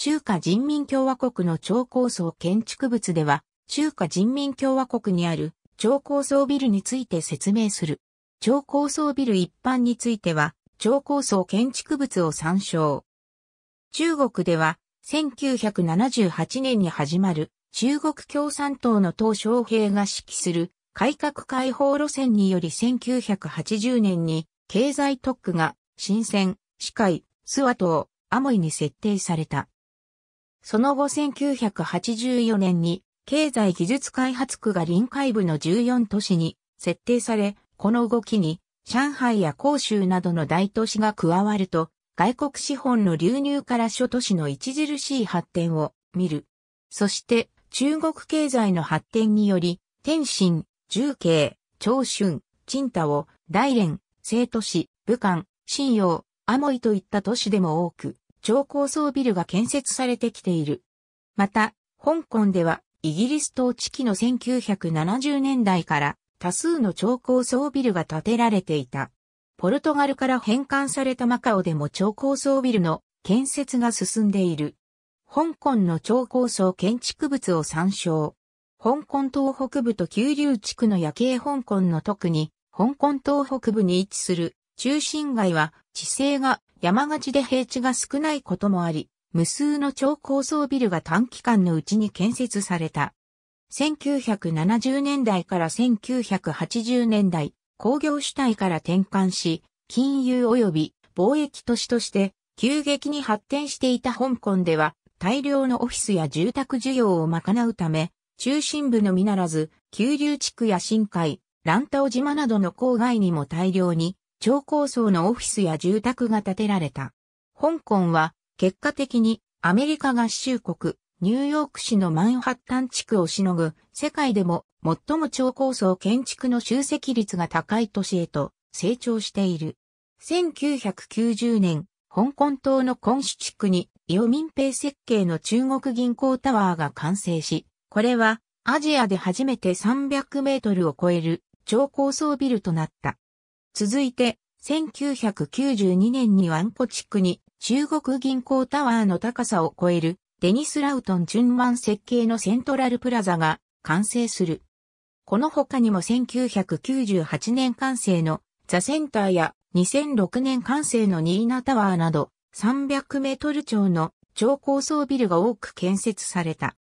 中華人民共和国の超高層建築物では、中華人民共和国にある超高層ビルについて説明する。超高層ビル一般については、超高層建築物を参照。中国では、1978年に始まる中国共産党の党小平が指揮する改革開放路線により1980年に経済特区が新鮮、市会、諏訪島、アモイに設定された。その後1984年に経済技術開発区が臨海部の14都市に設定され、この動きに上海や広州などの大都市が加わると、外国資本の流入から諸都市の著しい発展を見る。そして中国経済の発展により、天津、重慶、長春、陳太を、大連、成都市、武漢、信陽、アモイといった都市でも多く、超高層ビルが建設されてきている。また、香港ではイギリス統治期の1970年代から多数の超高層ビルが建てられていた。ポルトガルから返還されたマカオでも超高層ビルの建設が進んでいる。香港の超高層建築物を参照。香港東北部と九龍地区の夜景香港の特に、香港東北部に位置する中心街は地勢が山口で平地が少ないこともあり、無数の超高層ビルが短期間のうちに建設された。1970年代から1980年代、工業主体から転換し、金融及び貿易都市として急激に発展していた香港では、大量のオフィスや住宅需要を賄うため、中心部のみならず、急流地区や深海、乱ン島などの郊外にも大量に超高層のオフィスや住宅が建てられた。香港は結果的にアメリカ合衆国、ニューヨーク市のマンハッタン地区をしのぐ世界でも最も超高層建築の集積率が高い都市へと成長している。1990年、香港島のコンシ地区に、イオ民兵設計の中国銀行タワーが完成し、これはアジアで初めて300メートルを超える超高層ビルとなった。続いて、1992年にワンポ地区に中国銀行タワーの高さを超えるデニス・ラウトン・チュンマン設計のセントラルプラザが完成する。この他にも1998年完成のザ・センターや2006年完成のニーナタワーなど300メートル超の超高層ビルが多く建設された。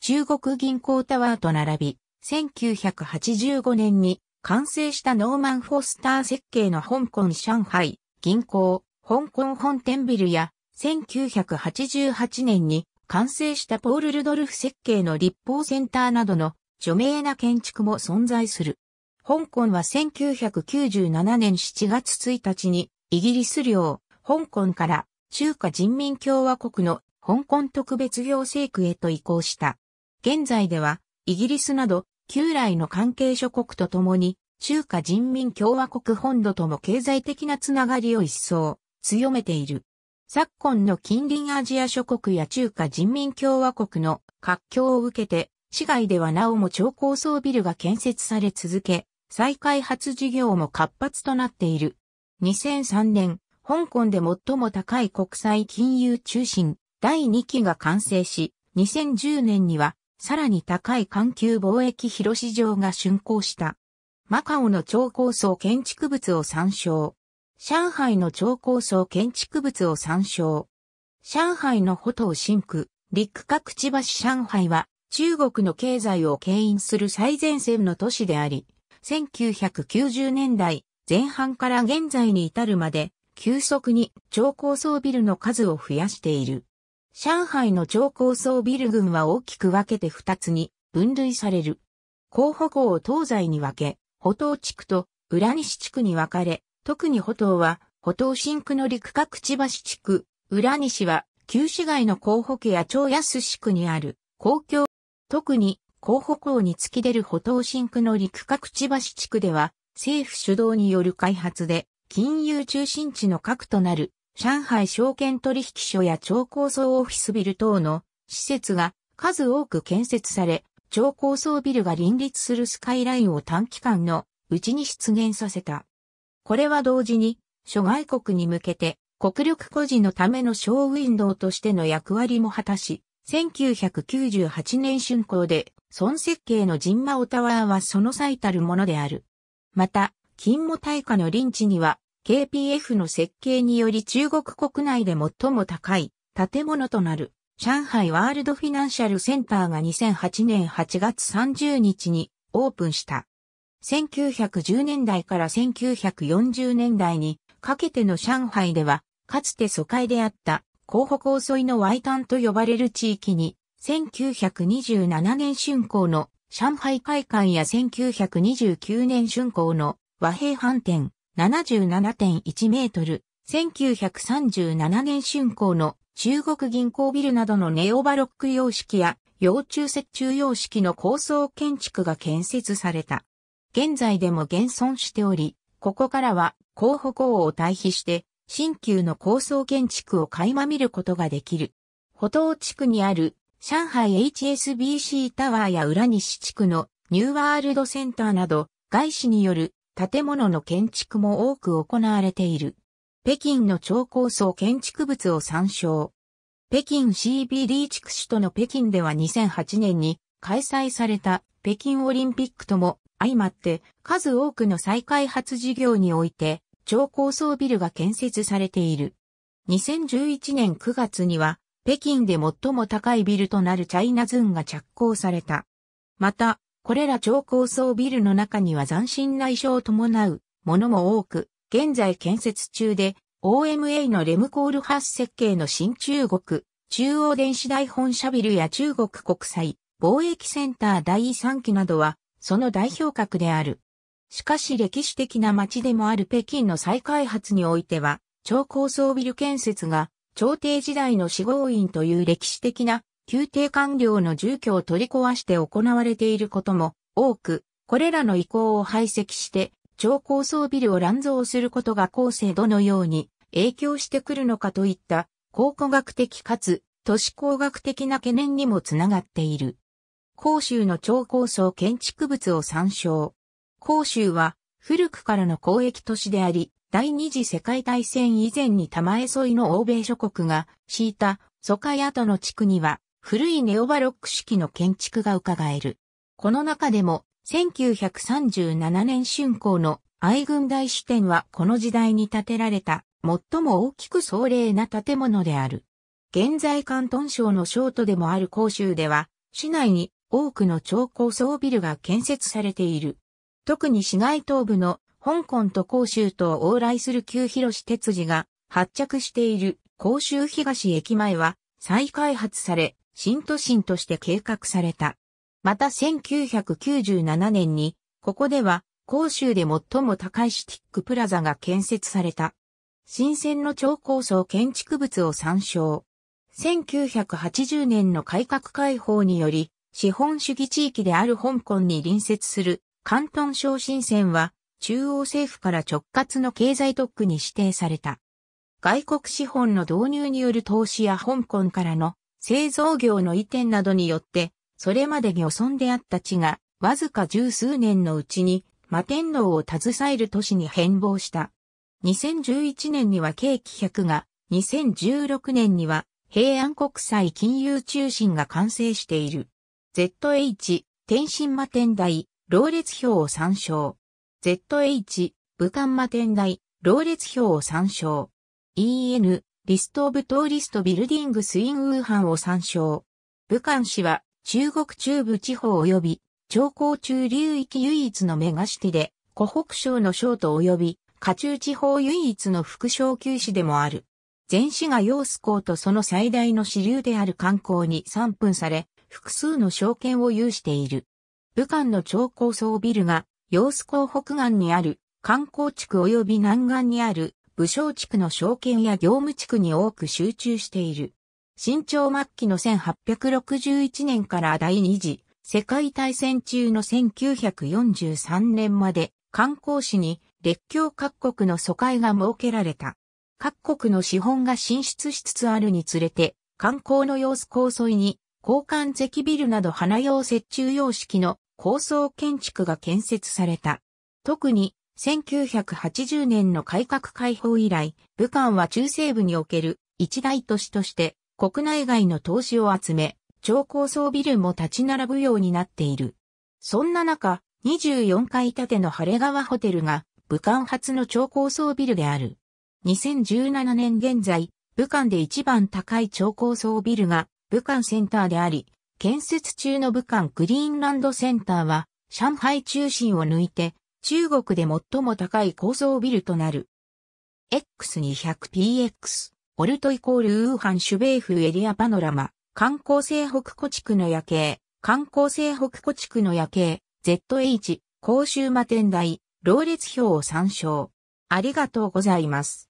中国銀行タワーと並び、1985年に完成したノーマン・フォスター設計の香港上海銀行香港本店ビルや1988年に完成したポール・ルドルフ設計の立法センターなどの著名な建築も存在する。香港は1997年7月1日にイギリス領香港から中華人民共和国の香港特別行政区へと移行した。現在ではイギリスなど旧来の関係諸国と共に、中華人民共和国本土とも経済的なつながりを一層強めている。昨今の近隣アジア諸国や中華人民共和国の活況を受けて、市外ではなおも超高層ビルが建設され続け、再開発事業も活発となっている。2003年、香港で最も高い国際金融中心第2期が完成し、2010年にはさらに高い環球貿易広市場が竣工した。マカオの超高層建築物を参照。上海の超高層建築物を参照。上海のホトー新区、陸各地橋上海は中国の経済を牽引する最前線の都市であり、1990年代前半から現在に至るまで急速に超高層ビルの数を増やしている。上海の超高層ビル群は大きく分けて2つに分類される。候補校を東西に分け、歩東地区と浦西地区に分かれ、特に歩東は歩東新区の陸角千葉市地区、浦西は旧市街の候補家や超安市区にある公共、特に候補校に突き出る歩東新区の陸角千葉市地区では政府主導による開発で金融中心地の核となる上海証券取引所や超高層オフィスビル等の施設が数多く建設され、超高層ビルが林立するスカイラインを短期間のうちに出現させた。これは同時に諸外国に向けて国力個人のためのショーウィンドウとしての役割も果たし、1998年春工で孫設計のジンマオタワーはその最たるものである。また、金も大化の林地には KPF の設計により中国国内で最も高い建物となる上海ワールドフィナンシャルセンターが2008年8月30日にオープンした。1910年代から1940年代にかけての上海では、かつて疎開であった候補遅いの Y ンと呼ばれる地域に、1927年春行の上海会館や1929年春行の和平飯店、77.1メートル、1937年竣工の中国銀行ビルなどのネオバロック様式や幼虫折衷様式の高層建築が建設された。現在でも現存しており、ここからは候補校を対比して新旧の高層建築を垣間見ることができる。歩道地区にある上海 HSBC タワーや浦西地区のニューワールドセンターなど外資による建物の建築も多く行われている。北京の超高層建築物を参照。北京 CBD 地区首都の北京では2008年に開催された北京オリンピックとも相まって数多くの再開発事業において超高層ビルが建設されている。2011年9月には北京で最も高いビルとなるチャイナズンが着工された。またこれら超高層ビルの中には斬新な意匠を伴うものも多く、現在建設中で、OMA のレムコールハース設計の新中国、中央電子台本社ビルや中国国際貿易センター第3期などは、その代表格である。しかし歴史的な街でもある北京の再開発においては、超高層ビル建設が、朝廷時代の死亡院という歴史的な宮廷官僚の住居を取り壊して行われていることも多く、これらの意向を排斥して超高層ビルを乱造することが後世どのように影響してくるのかといった考古学的かつ都市工学的な懸念にもつながっている。甲州の超高層建築物を参照。甲州は古くからの交易都市であり、第二次世界大戦以前に玉江沿いの欧米諸国が敷いた疎開跡の地区には古いネオバロック式の建築が伺える。この中でも、1937年竣工の愛軍大支店はこの時代に建てられた最も大きく壮麗な建物である。現在関東省の省都でもある甲州では、市内に多くの超高層ビルが建設されている。特に市街東部の香港と甲州と往来する旧広市鉄寺が発着している甲州東駅前は再開発され、新都心として計画された。また1997年に、ここでは、広州で最も高いシティックプラザが建設された。新鮮の超高層建築物を参照。1980年の改革開放により、資本主義地域である香港に隣接する広東省新線は、中央政府から直轄の経済特区に指定された。外国資本の導入による投資や香港からの製造業の移転などによって、それまで漁村であった地が、わずか十数年のうちに、摩天皇を携える都市に変貌した。2011年には景気100が、2016年には平安国際金融中心が完成している。ZH、天津摩天台、老列表を参照。ZH、武漢摩天台、老列表を参照。EN、リストオブトーリストビルディングスインウーハンを参照。武漢市は中国中部地方及び長江中流域唯一のメガシティで、湖北省の省都及び下中地方唯一の副省級市でもある。全市が陽子港とその最大の支流である観光に散分され、複数の証券を有している。武漢の超高層ビルが、陽子港北岸にある観光地区及び南岸にある武将地区の証券や業務地区に多く集中している。新朝末期の1861年から第二次世界大戦中の1943年まで観光市に列強各国の疎開が設けられた。各国の資本が進出しつつあるにつれて観光の様子高想に交換石ビルなど花用折衷様式の高層建築が建設された。特に1980年の改革開放以来、武漢は中西部における一大都市として国内外の投資を集め、超高層ビルも立ち並ぶようになっている。そんな中、24階建ての晴れ川ホテルが武漢初の超高層ビルである。2017年現在、武漢で一番高い超高層ビルが武漢センターであり、建設中の武漢グリーンランドセンターは上海中心を抜いて中国で最も高い高層ビルとなる。X200PX、オルトイコールウーハンシュベイフエリアパノラマ、観光西北古地区の夜景、観光西北古地区の夜景、ZH、公衆摩天台、老列表を参照。ありがとうございます。